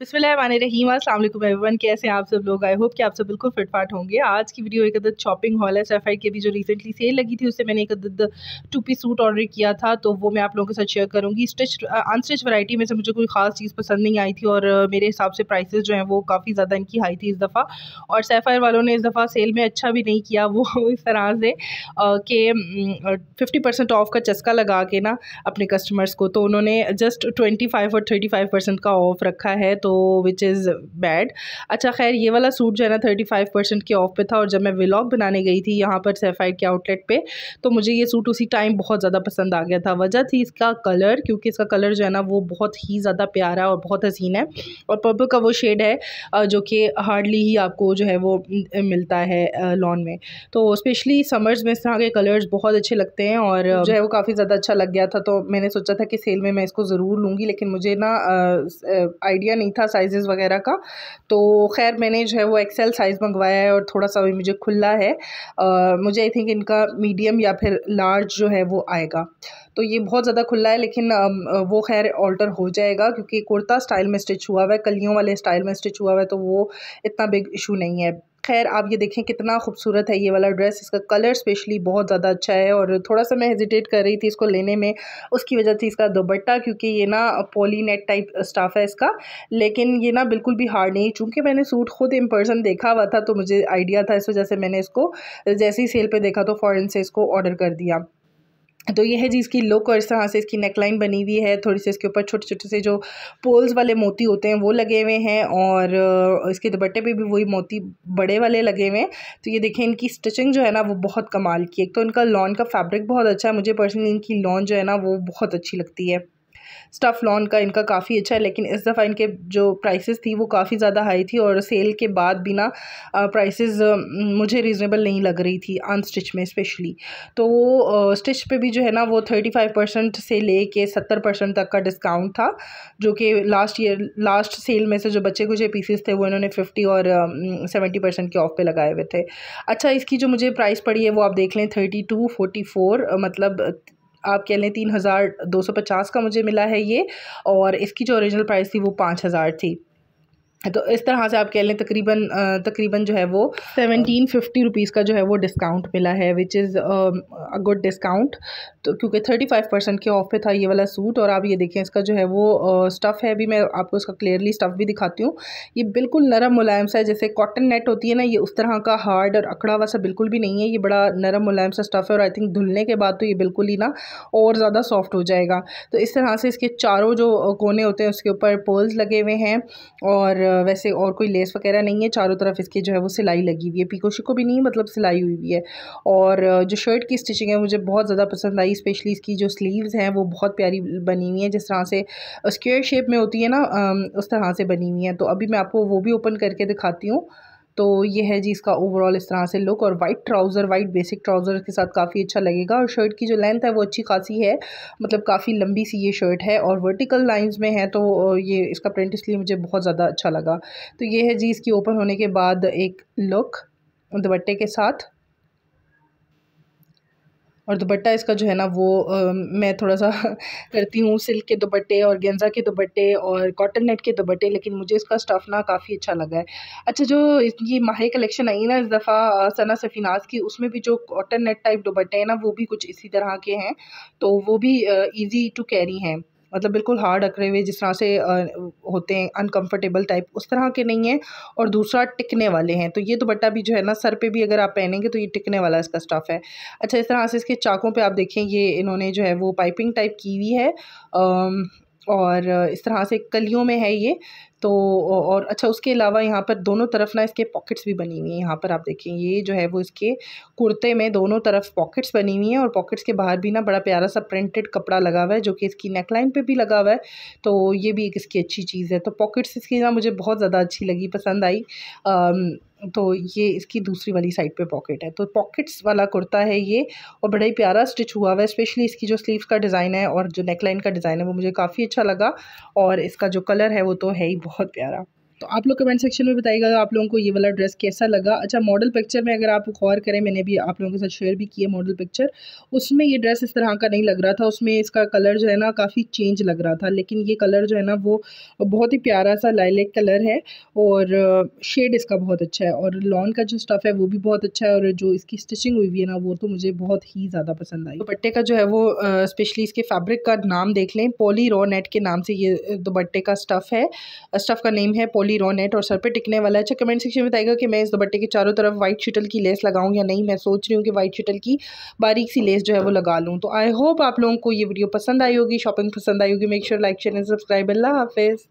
बिस्मिल्लाम everyone कैसे हैं आप सब लोग आई होप कि आप सब बिल्कुल फिटफाट होंगे आज की वीडियो एक अदद शॉपिंग हॉल है सफाई के भी जो रिसेंटली सेल लगी थी उससे मैंने एक अदद टू पी सूट ऑर्डर किया था तो वो मैं आप लोगों के साथ शेयर करूँगी स्टिच अनस्टिच वैरायटी में से मुझे कोई खास चीज़ पसंद नहीं आई थी और मेरे हिसाब से प्राइस जो हैं वो काफ़ी ज़्यादा इनकी हाई थी इस दफ़ा और सैफ़ायर वालों ने इस दफ़ा सेल में अच्छा भी नहीं किया वो इस तरह से कि फिफ्टी परसेंट ऑफ का चस्का लगा के ना अपने कस्टमर्स को तो उन्होंने जस्ट ट्वेंटी फाइव और थर्टी फाइव परसेंट का ऑफ रखा है तो तो विच इज़ बैड अच्छा खैर ये वाला सूट जो है ना थर्टी फाइव परसेंट के ऑफ पे था और जब मैं व्लॉग बनाने गई थी यहाँ पर सेफाइड के आउटलेट पे तो मुझे ये सूट उसी टाइम बहुत ज़्यादा पसंद आ गया था वजह थी इसका कलर क्योंकि इसका कलर जो है ना वो बहुत ही ज़्यादा प्यारा और बहुत हसीन है और पर्पल का वो शेड है जो कि हार्डली ही आपको जो है वो मिलता है लॉन में तो स्पेशली समर्स में इस तरह के कलर्स बहुत अच्छे लगते हैं और जो है वो काफ़ी ज़्यादा अच्छा लग गया था तो मैंने सोचा था कि सेल में मैं इसको ज़रूर लूँगी लेकिन मुझे ना आइडिया नहीं था साइज़ वगैरह का तो खैर मैंने जो है वो एक्सेल साइज़ मंगवाया है और थोड़ा सा भी मुझे खुला है आ, मुझे आई थिंक इनका मीडियम या फिर लार्ज जो है वो आएगा तो ये बहुत ज़्यादा खुला है लेकिन वो खैर ऑल्टर हो जाएगा क्योंकि कुर्ता स्टाइल में स्टिच हुआ हुआ है कलियों वाले स्टाइल में स्टिच हुआ हुआ है तो वो इतना बिग इशू नहीं है खैर आप ये देखें कितना खूबसूरत है ये वाला ड्रेस इसका कलर स्पेशली बहुत ज़्यादा अच्छा है और थोड़ा सा मैं हेजिटेट कर रही थी इसको लेने में उसकी वजह से इसका दोपट्टा क्योंकि ये ना पोली नेट टाइप स्टाफ है इसका लेकिन ये ना बिल्कुल भी हार्ड नहीं चूँकि मैंने सूट खुद इन पर्सन देखा हुआ था तो मुझे आइडिया था इस वजह से मैंने इसको जैसे ही सेल पर देखा तो फ़ौरन से इसको ऑर्डर कर दिया तो ये है जी इसकी लुक और इस तरह से इसकी नेकलाइन बनी हुई है थोड़ी सी इसके ऊपर छोटे छोटे से जो पोल्स वाले मोती होते हैं वो लगे हुए हैं और इसके दुपट्टे पे भी वही मोती बड़े वाले लगे हुए हैं तो ये देखें इनकी स्टिचिंग जो है ना वो बहुत कमाल की एक तो इनका लॉन का फैब्रिक बहुत अच्छा है मुझे पर्सनली इनकी लॉन जो है ना वो बहुत अच्छी लगती है स्टफ़ लॉन का इनका काफ़ी अच्छा है लेकिन इस दफ़ा इनके जो प्राइसेस थी वो काफ़ी ज़्यादा हाई थी और सेल के बाद भी ना प्राइसेस मुझे रीज़नेबल नहीं लग रही थी अनस्टिच में स्पेशली तो वो स्टिच पे भी जो है ना वो थर्टी फाइव परसेंट से ले के सत्तर परसेंट तक का डिस्काउंट था जो कि लास्ट ईयर लास्ट सेल में से जो बच्चे कुछ पीसेस थे वो इन्होंने फिफ्टी और सेवेंटी परसेंट के ऑफ पे लगाए हुए थे अच्छा इसकी जो मुझे प्राइस पड़ी है वो आप देख लें थर्टी टू फोर्टी फोर मतलब आप कह लें तीन हज़ार दो सौ पचास का मुझे मिला है ये और इसकी जो ओरिजिनल प्राइस थी वो पाँच हज़ार थी तो इस तरह से आप कह लें तकरीबन तकरीबन जो है वो सेवनटीन फिफ्टी रुपीज़ का जो है वो डिस्काउंट मिला है which is a good discount तो क्योंकि थर्टी फाइव परसेंट के ऑफ पे था ये वाला सूट और आप ये देखें इसका जो है वो स्टफ़ है भी मैं आपको इसका क्लियरली स्टफ़ भी दिखाती हूँ ये बिल्कुल नरम मुलायम सा है जैसे कॉटन नेट होती है ना ये उस तरह का हार्ड और अकड़ा वैसा बिल्कुल भी नहीं है ये बड़ा नरम मुलायम सा स्टफ़ है और आई थिंक धुलने के बाद तो ये बिल्कुल ही ना और ज़्यादा सॉफ्ट हो जाएगा तो इस तरह से इसके चारों जो कोने होते हैं उसके ऊपर पोल्स लगे हुए हैं और वैसे और कोई लेस वगैरह नहीं है चारों तरफ इसकी जो है वो सिलाई लगी हुई है पीको शिको भी नहीं मतलब सिलाई हुई हुई है और जो शर्ट की स्टिचिंग है मुझे बहुत ज़्यादा पसंद आई स्पेशली इसकी जो स्लीव्स हैं वो बहुत प्यारी बनी हुई हैं जिस तरह से स्क्वेयर शेप में होती है ना उस तरह से बनी हुई हैं तो अभी मैं आपको वो भी ओपन करके दिखाती हूँ तो ये है जी इसका ओवरऑल इस तरह से लुक और white trouser white basic trouser के साथ काफ़ी अच्छा लगेगा और शर्ट की जो लेंथ है वो अच्छी खासी है मतलब काफ़ी लंबी सी ये शर्ट है और वर्टिकल लाइंस में है तो ये इसका प्रिंट इसलिए मुझे बहुत ज़्यादा अच्छा लगा तो ये है जी इसकी ओपन होने के बाद एक लुक दुपट्टे के साथ और दुपट्टा इसका जो है ना वो आ, मैं थोड़ा सा करती हूँ सिल्क के दुपट्टे और गेंजा के दुपट्टे और कॉटन नेट के दुपट्टे लेकिन मुझे इसका स्टफ़ ना काफ़ी अच्छा लगा है अच्छा जो ये माहे कलेक्शन आई ना इस दफ़ा सना सफ़ीनाज की उसमें भी जो कॉटन नेट टाइप दुपट्टे हैं ना वो भी कुछ इसी तरह के हैं तो वो भी ईज़ी टू कैरी हैं मतलब बिल्कुल हार्ड अकड़े हुए जिस तरह से होते हैं अनकंफर्टेबल टाइप उस तरह के नहीं है और दूसरा टिकने वाले हैं तो ये दुपट्टा भी जो है ना सर पे भी अगर आप पहनेंगे तो ये टिकने वाला इसका स्टफ़ है अच्छा इस तरह से इसके चाकों पर आप देखें ये इन्होंने जो है वो पाइपिंग टाइप की हुई है और इस तरह से कलियों में है ये तो और अच्छा उसके अलावा यहाँ पर दोनों तरफ ना इसके पॉकेट्स भी बनी हुई हैं यहाँ पर आप देखें ये जो है वो इसके कुर्ते में दोनों तरफ पॉकेट्स बनी हुई हैं और पॉकेट्स के बाहर भी ना बड़ा प्यारा सा प्रिंटेड कपड़ा लगा हुआ है जो कि इसकी नेकलाइन पे भी लगा हुआ है तो ये भी एक इसकी अच्छी चीज़ है तो पॉकेट्स इसकी ना मुझे बहुत ज़्यादा अच्छी लगी पसंद आई तो ये इसकी दूसरी वाली साइड पे पॉकेट है तो पॉकेट्स वाला कुर्ता है ये और बड़ा ही प्यारा स्टिच हुआ हुआ है स्पेशली इसकी जो स्लीव्स का डिज़ाइन है और जो नेकलाइन का डिज़ाइन है वो मुझे काफ़ी अच्छा लगा और इसका जो कलर है वो तो है ही बहुत बहुत प्यारा तो आप लोग कमेंट सेक्शन में बताइएगा आप लोगों को ये वाला ड्रेस कैसा लगा अच्छा मॉडल पिक्चर में अगर आप गौर करें मैंने भी आप लोगों के साथ शेयर भी किया मॉडल पिक्चर उसमें ये ड्रेस इस तरह का नहीं लग रहा था उसमें इसका कलर जो है ना काफ़ी चेंज लग रहा था लेकिन ये कलर जो है ना वो बहुत ही प्यारा सा लाइलेक कलर है और शेड uh, इसका बहुत अच्छा है और लॉन का जो स्टफ़ है वो भी बहुत अच्छा है और जो इसकी स्टिचिंग हुई हुई है ना वो तो मुझे बहुत ही ज़्यादा पसंद आई दुपट्टे का जो है वो स्पेशली uh, इसके फैब्रिक का नाम देख लें पोली रॉ नेट के नाम से ये uh, दुपट्टे का स्टफ़ है स्टफ़ का नेम है पोली ओनली रॉ नेट और सर पे टिकने वाला है अच्छा कमेंट सेक्शन में बताएगा कि मैं इस दुपट्टे के चारों तरफ व्हाइट शिटल की लेस लगाऊं या नहीं मैं सोच रही हूँ कि व्हाइट शिटल की बारीक सी लेस जो है वो लगा लूँ तो आई होप आप लोगों को ये वीडियो पसंद आई होगी शॉपिंग पसंद आई होगी make sure like share and subscribe अल्लाह हाफिज़